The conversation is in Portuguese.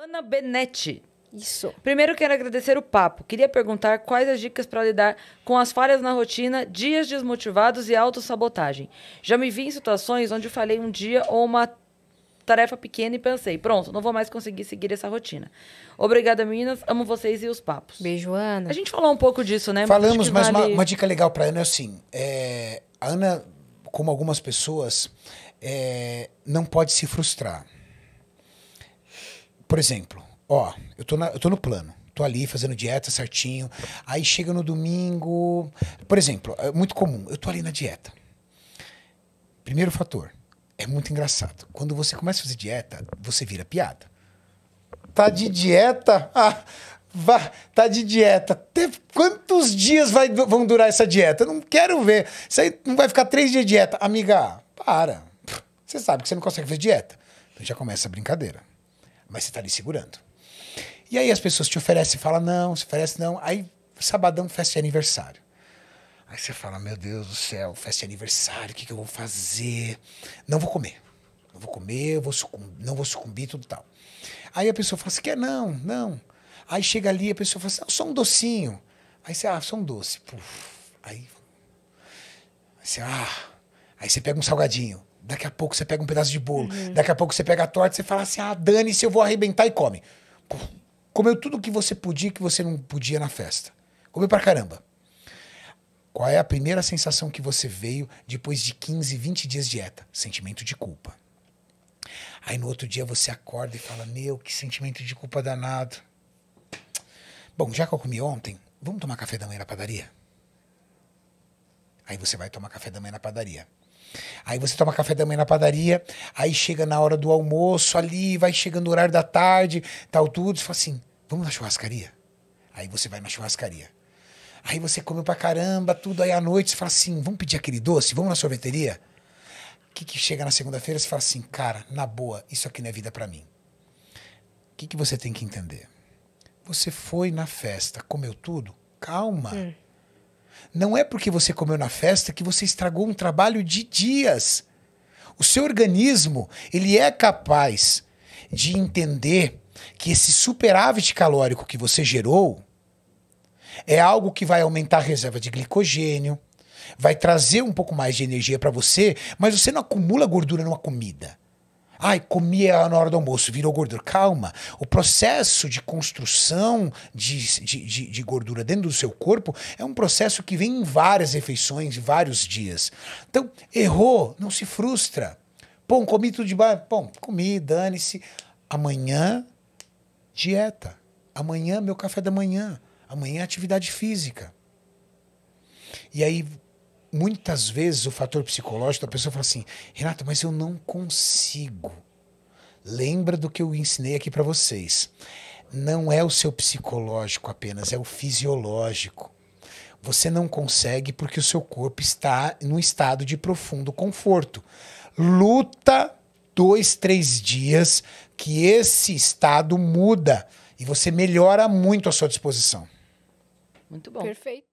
Ana Benetti. Isso. Primeiro quero agradecer o papo. Queria perguntar quais as dicas para lidar com as falhas na rotina, dias desmotivados e autossabotagem. Já me vi em situações onde falei um dia ou uma tarefa pequena e pensei, pronto, não vou mais conseguir seguir essa rotina. Obrigada, meninas. Amo vocês e os papos. Beijo, Ana. A gente falou um pouco disso, né? Falamos, mas, vale... uma, uma, dica legal para Ana é assim, é, a Ana, como algumas pessoas, é, não pode se frustrar. Por exemplo, ó, eu tô, na, eu tô no plano. Tô ali fazendo dieta certinho. Aí chega no domingo. Por exemplo, é muito comum. Eu tô ali na dieta. Primeiro fator. É muito engraçado. Quando você começa a fazer dieta, você vira piada. Tá de dieta? Ah, Vá, tá de dieta. Te, quantos dias vai, vão durar essa dieta? Eu não quero ver. Isso aí não vai ficar três dias de dieta. Amiga, para. Você sabe que você não consegue fazer dieta. Então já começa a brincadeira mas você está ali segurando. E aí as pessoas te oferecem, fala não, se oferece não. Aí, sabadão, festa de aniversário. Aí você fala, meu Deus do céu, festa de aniversário, o que, que eu vou fazer? Não vou comer. Não vou comer, vou sucumbir, não vou sucumbir, tudo tal. Aí a pessoa fala, você quer? Não, não. Aí chega ali, a pessoa fala assim, só um docinho. Aí você, ah, só um doce. Puf. Aí, aí você, ah. Aí você pega um salgadinho. Daqui a pouco você pega um pedaço de bolo, uhum. daqui a pouco você pega a torta, e você fala assim: ah, dane-se, eu vou arrebentar e come. Comeu tudo que você podia que você não podia na festa. Comeu pra caramba. Qual é a primeira sensação que você veio depois de 15, 20 dias de dieta? Sentimento de culpa. Aí no outro dia você acorda e fala: Meu, que sentimento de culpa danado. Bom, já que eu comi ontem, vamos tomar café da manhã na padaria? Aí você vai tomar café da manhã na padaria. Aí você toma café da manhã na padaria, aí chega na hora do almoço ali, vai chegando o horário da tarde, tal, tudo. Você fala assim: vamos na churrascaria? Aí você vai na churrascaria. Aí você comeu pra caramba, tudo. Aí à noite você fala assim: vamos pedir aquele doce? Vamos na sorveteria? O que, que chega na segunda-feira? Você fala assim: cara, na boa, isso aqui não é vida para mim. O que, que você tem que entender? Você foi na festa, comeu tudo? Calma. Hum não é porque você comeu na festa que você estragou um trabalho de dias. O seu organismo, ele é capaz de entender que esse superávit calórico que você gerou é algo que vai aumentar a reserva de glicogênio, vai trazer um pouco mais de energia para você, mas você não acumula gordura numa comida. Ai, comia na hora do almoço, virou gordura. Calma. O processo de construção de, de, de, de, gordura dentro do seu corpo é um processo que vem em várias refeições, vários dias. Então, errou, não se frustra. Pô, comi tudo de baixo. Bom, comi, dane-se. Amanhã, dieta. Amanhã, meu café da manhã. Amanhã, atividade física. E aí, muitas vezes o fator psicológico da pessoa fala assim: Renato mas eu não consigo. Lembra do que eu ensinei aqui para vocês. Não é o seu psicológico apenas, é o fisiológico. Você não consegue porque o seu corpo está num estado de profundo conforto. Luta dois, três dias que esse estado muda e você melhora muito a sua disposição. Muito bom. Perfeito.